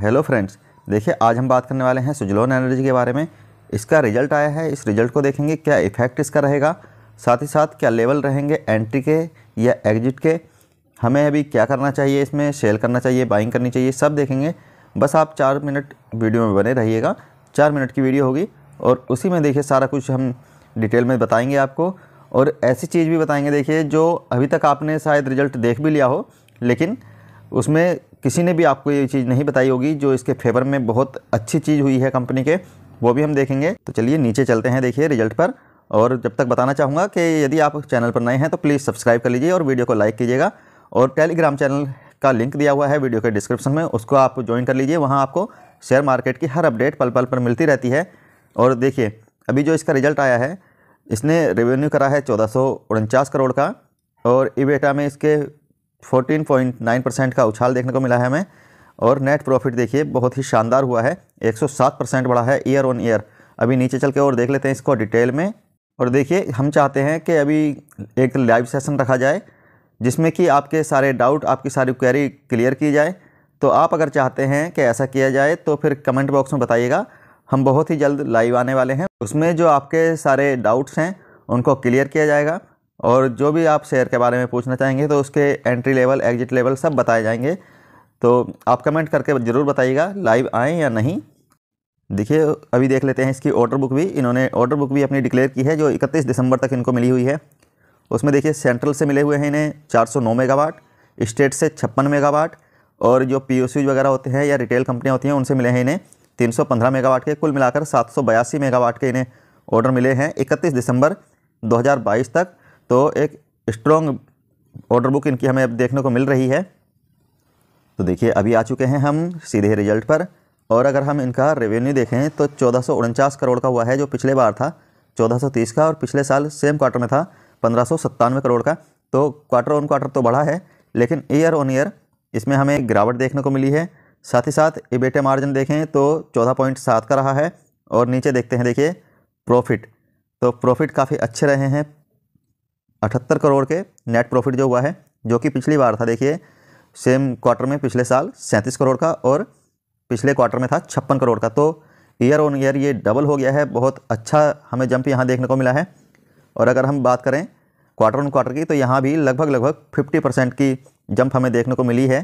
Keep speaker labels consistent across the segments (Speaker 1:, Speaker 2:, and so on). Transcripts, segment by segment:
Speaker 1: hello friends देखिए आज हम बात करने वाले हैं सुजलोन एनर्जी के बारे में इसका रिजल्ट आया है इस रिजल्ट को देखेंगे क्या इफेक्ट इसका रहेगा साथ ही साथ क्या लेवल रहेंगे एंट्री के या एग्जिट के हमें अभी क्या करना चाहिए इसमें सेल करना चाहिए बाइंग करनी चाहिए सब देखेंगे बस आप चार मिनट वीडियो में बने रहिएगा चार मिनट की वीडियो होगी और उसी में देखिए सारा कुछ हम डिटेल में बताएंगे आपको और ऐसी चीज़ भी बताएंगे देखिए जो अभी तक आपने शायद रिजल्ट देख भी लिया हो लेकिन उसमें किसी ने भी आपको ये चीज़ नहीं बताई होगी जो इसके फेवर में बहुत अच्छी चीज़ हुई है कंपनी के वो भी हम देखेंगे तो चलिए नीचे चलते हैं देखिए रिजल्ट पर और जब तक बताना चाहूँगा कि यदि आप चैनल पर नए हैं तो प्लीज़ सब्सक्राइब कर लीजिए और वीडियो को लाइक कीजिएगा और टेलीग्राम चैनल का लिंक दिया हुआ है वीडियो के डिस्क्रिप्शन में उसको आप ज्वाइन कर लीजिए वहाँ आपको शेयर मार्केट की हर अपडेट पल पल पर मिलती रहती है और देखिए अभी जो इसका रिजल्ट आया है इसने रेवेन्यू करा है चौदह करोड़ का और इवेटा में इसके 14.9 परसेंट का उछाल देखने को मिला है हमें और नेट प्रॉफिट देखिए बहुत ही शानदार हुआ है 107 परसेंट बढ़ा है ईयर ऑन ईयर अभी नीचे चल के और देख लेते हैं इसको डिटेल में और देखिए हम चाहते हैं कि अभी एक लाइव सेशन रखा जाए जिसमें कि आपके सारे डाउट आपकी सारी क्वेरी क्लियर की जाए तो आप अगर चाहते हैं कि ऐसा किया जाए तो फिर कमेंट बॉक्स में बताइएगा हम बहुत ही जल्द लाइव आने वाले हैं उसमें जो आपके सारे डाउट्स हैं उनको क्लियर किया जाएगा और जो भी आप शेयर के बारे में पूछना चाहेंगे तो उसके एंट्री लेवल एग्जिट लेवल सब बताए जाएंगे तो आप कमेंट करके ज़रूर बताइएगा लाइव आएँ या नहीं देखिए अभी देख लेते हैं इसकी ऑर्डर बुक भी इन्होंने ऑर्डर बुक भी अपनी डिक्लेयर की है जो 31 दिसंबर तक इनको मिली हुई है उसमें देखिए सेंट्रल से मिले हुए हैं इन्हें 409 मेगावाट स्टेट से छप्पन मेगावाट और जो पी वगैरह होते हैं या रिटेल कंपनियाँ होती हैं उनसे मिले हैं इन्हें 315 मेगावाट के कुल मिलाकर सात मेगावाट के इन्हें ऑर्डर मिले हैं इकतीस दिसंबर 2022 तक तो एक स्ट्रॉन्ग ऑर्डर बुक इनकी हमें अब देखने को मिल रही है तो देखिए अभी आ चुके हैं हम सीधे रिजल्ट पर और अगर हम इनका रेवेन्यू देखें तो चौदह करोड़ का हुआ है जो पिछले बार था 1430 का और पिछले साल सेम क्वार्टर में था पंद्रह करोड़ का तो क्वार्टर ऑन क्वार्टर तो बढ़ा है लेकिन ईयर ऑन ईयर इसमें हमें गिरावट देखने को मिली है साथ ही साथ इबेटे मार्जिन देखें तो 14.7 का रहा है और नीचे देखते हैं देखिए प्रॉफिट तो प्रॉफिट काफ़ी अच्छे रहे हैं अठहत्तर करोड़ के नेट प्रॉफिट जो हुआ है जो कि पिछली बार था देखिए सेम क्वार्टर में पिछले साल सैंतीस करोड़ का और पिछले क्वार्टर में था छप्पन करोड़ का तो ईयर ऑन ईयर ये डबल हो गया है बहुत अच्छा हमें जंप यहाँ देखने को मिला है और अगर हम बात करें क्वार्टर ऑन क्वार्टर की तो यहाँ भी लगभग लगभग फिफ्टी परसेंट की जंप हमें देखने को मिली है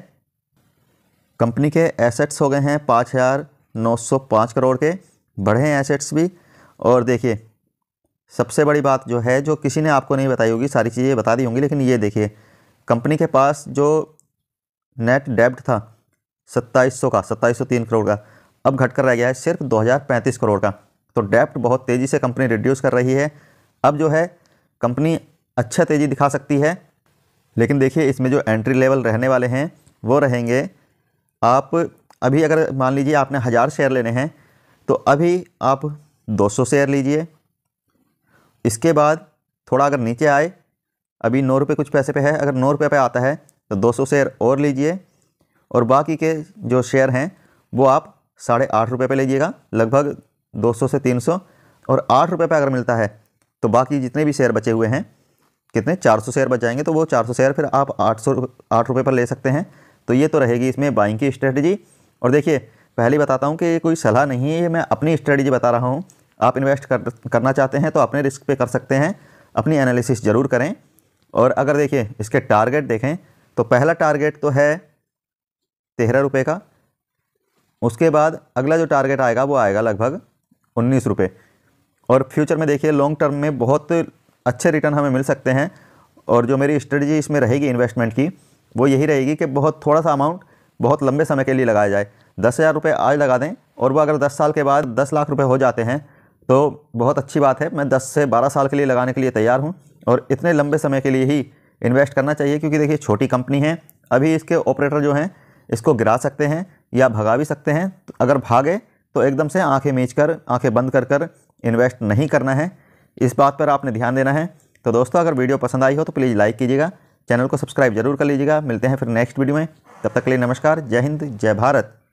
Speaker 1: कंपनी के एसेट्स हो गए हैं पाँच हज़ार नौ सौ पाँच करोड़ के बढ़े हैं एसेट्स भी और देखिए सबसे बड़ी बात जो है जो किसी ने आपको नहीं बताई होगी सारी चीज़ें बता दी होंगी लेकिन ये देखिए कंपनी के पास जो नेट डेब्ट था सत्ताईस का सत्ताईस तीन करोड़ का अब घटकर रह गया है सिर्फ दो करोड़ का तो डेप्ट बहुत तेज़ी से कंपनी रिड्यूस कर रही है अब जो है कंपनी अच्छा तेज़ी दिखा सकती है लेकिन देखिए इसमें जो एंट्री लेवल रहने वाले हैं वो रहेंगे आप अभी अगर मान लीजिए आपने हज़ार शेयर लेने हैं तो अभी आप 200 शेयर लीजिए इसके बाद थोड़ा अगर नीचे आए अभी नौ रुपये कुछ पैसे पे है अगर नौ रुपये पे आता है तो दो सौ शेयर और लीजिए और बाकी के जो शेयर हैं वो आप साढ़े आठ रुपये पर लीजिएगा लगभग दो सौ से तीन सौ और आठ रुपये पर अगर मिलता है तो बाकी जितने भी शेयर बचे हुए हैं कितने चार सौ शेयर बच जाएंगे तो वो चार सौ शेयर फिर आप आठ सौ आठ रुपये पर ले सकते हैं तो ये तो रहेगी इसमें बाइंग की स्ट्रेटजी और देखिए पहले बताता हूँ कि ये कोई सलाह नहीं है ये मैं अपनी स्ट्रेटजी बता रहा हूँ आप इन्वेस्ट कर करना चाहते हैं तो अपने रिस्क पे कर सकते हैं अपनी एनालिसिस ज़रूर करें और अगर देखिए इसके टारगेट देखें तो पहला टारगेट तो है तेरह रुपये का उसके बाद अगला जो टारगेट आएगा वो आएगा लगभग उन्नीस रुपये और फ्यूचर में देखिए लॉन्ग टर्म में बहुत अच्छे रिटर्न हमें मिल सकते हैं और जो मेरी स्ट्रेटजी इसमें रहेगी इन्वेस्टमेंट की वो यही रहेगी कि बहुत थोड़ा सा अमाउंट बहुत लंबे समय के लिए लगाया जाए दस हज़ार रुपये आज लगा दें और वो अगर दस साल के बाद दस लाख रुपये हो जाते हैं तो बहुत अच्छी बात है मैं 10 से 12 साल के लिए लगाने के लिए तैयार हूँ और इतने लंबे समय के लिए ही इन्वेस्ट करना चाहिए क्योंकि देखिए छोटी कंपनी है अभी इसके ऑपरेटर जो हैं इसको गिरा सकते हैं या भगा भी सकते हैं तो अगर भागे तो एकदम से आंखें मीच कर आँखें बंद कर कर इन्वेस्ट नहीं करना है इस बात पर आपने ध्यान देना है तो दोस्तों अगर वीडियो पसंद आई हो तो प्लीज़ लाइक कीजिएगा चैनल को सब्सक्राइब जरूर कर लीजिएगा मिलते हैं फिर नेक्स्ट वीडियो में तब तक के लिए नमस्कार जय हिंद जय भारत